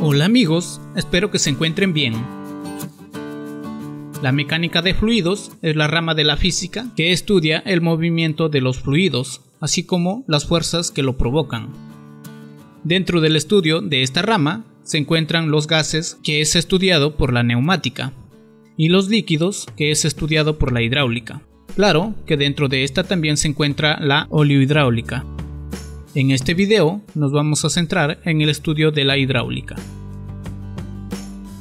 Hola amigos, espero que se encuentren bien. La mecánica de fluidos es la rama de la física que estudia el movimiento de los fluidos, así como las fuerzas que lo provocan. Dentro del estudio de esta rama se encuentran los gases, que es estudiado por la neumática, y los líquidos, que es estudiado por la hidráulica. Claro que dentro de esta también se encuentra la oleohidráulica. En este video nos vamos a centrar en el estudio de la hidráulica.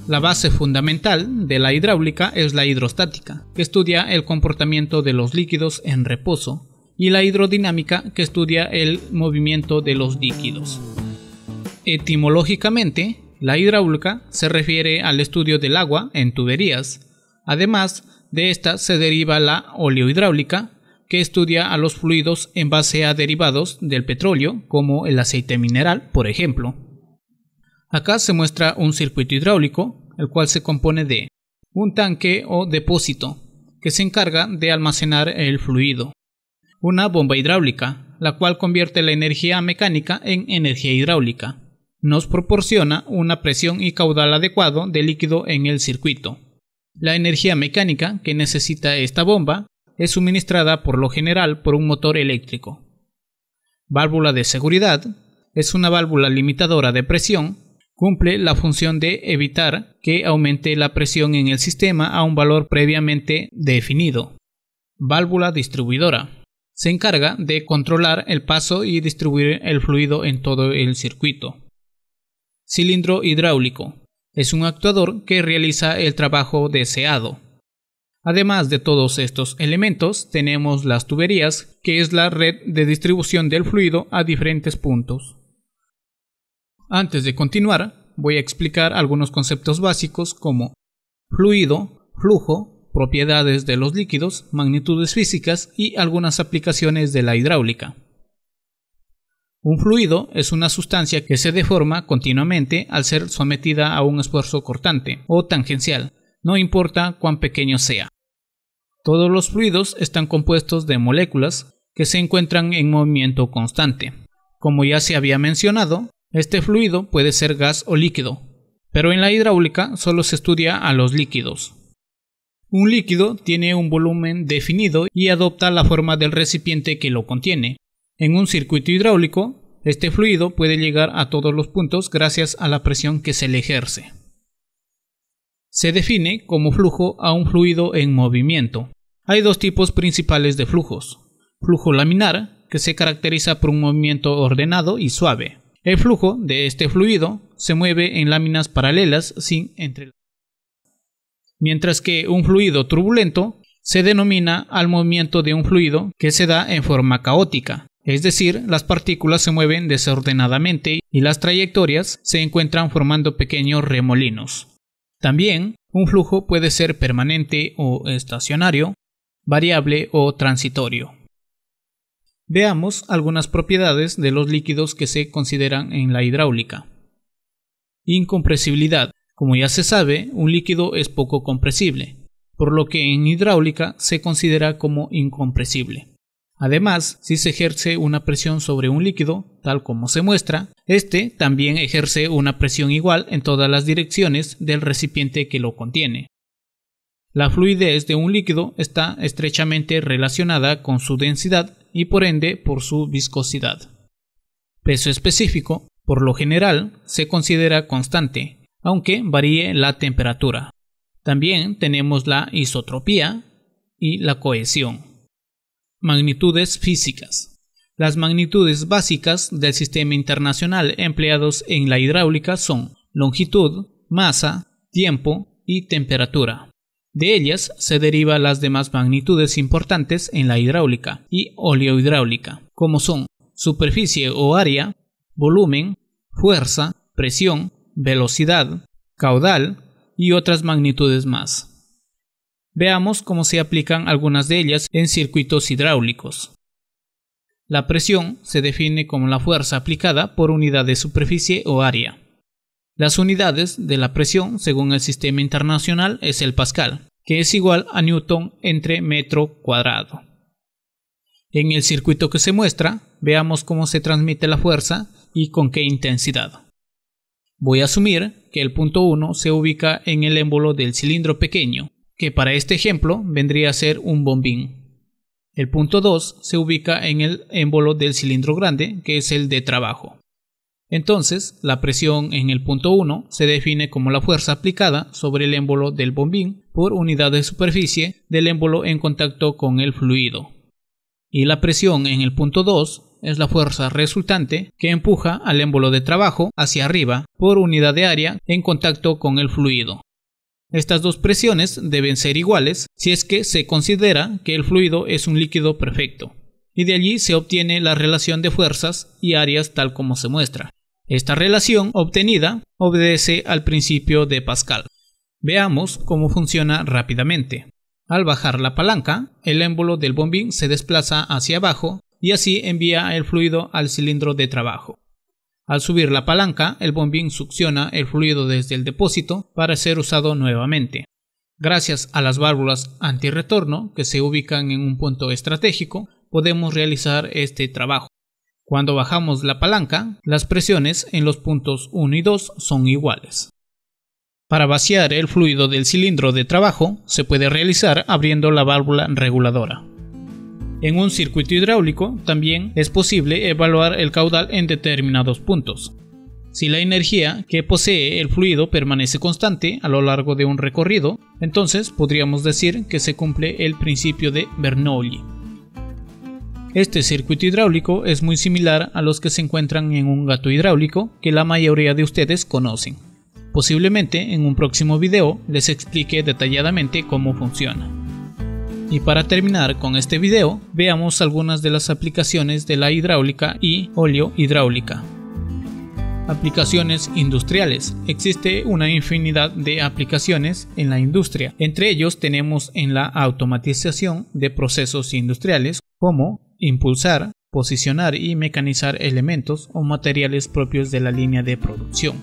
La base fundamental de la hidráulica es la hidrostática, que estudia el comportamiento de los líquidos en reposo, y la hidrodinámica, que estudia el movimiento de los líquidos. Etimológicamente, la hidráulica se refiere al estudio del agua en tuberías. Además, de esta se deriva la oleohidráulica, que estudia a los fluidos en base a derivados del petróleo, como el aceite mineral, por ejemplo. Acá se muestra un circuito hidráulico, el cual se compone de un tanque o depósito, que se encarga de almacenar el fluido, una bomba hidráulica, la cual convierte la energía mecánica en energía hidráulica, nos proporciona una presión y caudal adecuado de líquido en el circuito. La energía mecánica que necesita esta bomba es suministrada por lo general por un motor eléctrico. Válvula de seguridad es una válvula limitadora de presión, cumple la función de evitar que aumente la presión en el sistema a un valor previamente definido. Válvula distribuidora se encarga de controlar el paso y distribuir el fluido en todo el circuito. Cilindro hidráulico es un actuador que realiza el trabajo deseado Además de todos estos elementos, tenemos las tuberías, que es la red de distribución del fluido a diferentes puntos. Antes de continuar, voy a explicar algunos conceptos básicos como fluido, flujo, propiedades de los líquidos, magnitudes físicas y algunas aplicaciones de la hidráulica. Un fluido es una sustancia que se deforma continuamente al ser sometida a un esfuerzo cortante o tangencial, no importa cuán pequeño sea. Todos los fluidos están compuestos de moléculas que se encuentran en movimiento constante. Como ya se había mencionado, este fluido puede ser gas o líquido, pero en la hidráulica solo se estudia a los líquidos. Un líquido tiene un volumen definido y adopta la forma del recipiente que lo contiene. En un circuito hidráulico, este fluido puede llegar a todos los puntos gracias a la presión que se le ejerce. Se define como flujo a un fluido en movimiento. Hay dos tipos principales de flujos. Flujo laminar, que se caracteriza por un movimiento ordenado y suave. El flujo de este fluido se mueve en láminas paralelas sin entrelazar. Mientras que un fluido turbulento se denomina al movimiento de un fluido que se da en forma caótica, es decir, las partículas se mueven desordenadamente y las trayectorias se encuentran formando pequeños remolinos. También, un flujo puede ser permanente o estacionario, variable o transitorio. Veamos algunas propiedades de los líquidos que se consideran en la hidráulica. Incompresibilidad. Como ya se sabe, un líquido es poco compresible, por lo que en hidráulica se considera como incompresible. Además, si se ejerce una presión sobre un líquido, tal como se muestra, éste también ejerce una presión igual en todas las direcciones del recipiente que lo contiene. La fluidez de un líquido está estrechamente relacionada con su densidad y por ende por su viscosidad. Peso específico, por lo general, se considera constante, aunque varíe la temperatura. También tenemos la isotropía y la cohesión. Magnitudes físicas. Las magnitudes básicas del sistema internacional empleados en la hidráulica son longitud, masa, tiempo y temperatura. De ellas se derivan las demás magnitudes importantes en la hidráulica y oleohidráulica, como son superficie o área, volumen, fuerza, presión, velocidad, caudal y otras magnitudes más. Veamos cómo se aplican algunas de ellas en circuitos hidráulicos. La presión se define como la fuerza aplicada por unidad de superficie o área. Las unidades de la presión según el sistema internacional es el pascal, que es igual a newton entre metro cuadrado. En el circuito que se muestra, veamos cómo se transmite la fuerza y con qué intensidad. Voy a asumir que el punto 1 se ubica en el émbolo del cilindro pequeño, que para este ejemplo vendría a ser un bombín. El punto 2 se ubica en el émbolo del cilindro grande, que es el de trabajo. Entonces, la presión en el punto 1 se define como la fuerza aplicada sobre el émbolo del bombín por unidad de superficie del émbolo en contacto con el fluido. Y la presión en el punto 2 es la fuerza resultante que empuja al émbolo de trabajo hacia arriba por unidad de área en contacto con el fluido. Estas dos presiones deben ser iguales si es que se considera que el fluido es un líquido perfecto, y de allí se obtiene la relación de fuerzas y áreas tal como se muestra. Esta relación obtenida obedece al principio de Pascal. Veamos cómo funciona rápidamente. Al bajar la palanca, el émbolo del bombín se desplaza hacia abajo y así envía el fluido al cilindro de trabajo. Al subir la palanca, el bombín succiona el fluido desde el depósito para ser usado nuevamente. Gracias a las válvulas antirretorno que se ubican en un punto estratégico, podemos realizar este trabajo. Cuando bajamos la palanca, las presiones en los puntos 1 y 2 son iguales. Para vaciar el fluido del cilindro de trabajo, se puede realizar abriendo la válvula reguladora. En un circuito hidráulico también es posible evaluar el caudal en determinados puntos. Si la energía que posee el fluido permanece constante a lo largo de un recorrido, entonces podríamos decir que se cumple el principio de Bernoulli. Este circuito hidráulico es muy similar a los que se encuentran en un gato hidráulico que la mayoría de ustedes conocen. Posiblemente en un próximo video les explique detalladamente cómo funciona. Y para terminar con este video, veamos algunas de las aplicaciones de la hidráulica y óleo hidráulica. Aplicaciones industriales. Existe una infinidad de aplicaciones en la industria. Entre ellos tenemos en la automatización de procesos industriales como impulsar, posicionar y mecanizar elementos o materiales propios de la línea de producción.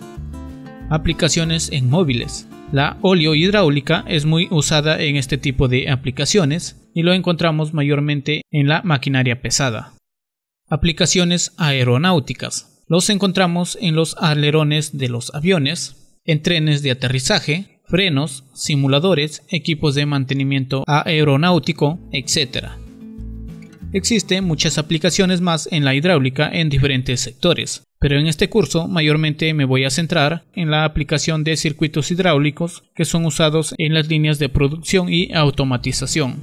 Aplicaciones en móviles. La hidráulica es muy usada en este tipo de aplicaciones y lo encontramos mayormente en la maquinaria pesada. Aplicaciones aeronáuticas. Los encontramos en los alerones de los aviones, en trenes de aterrizaje, frenos, simuladores, equipos de mantenimiento aeronáutico, etc. Existen muchas aplicaciones más en la hidráulica en diferentes sectores, pero en este curso mayormente me voy a centrar en la aplicación de circuitos hidráulicos que son usados en las líneas de producción y automatización.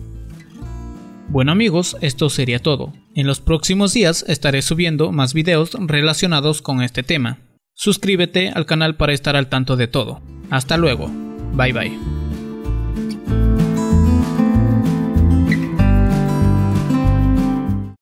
Bueno amigos, esto sería todo. En los próximos días estaré subiendo más videos relacionados con este tema. Suscríbete al canal para estar al tanto de todo. Hasta luego. Bye bye.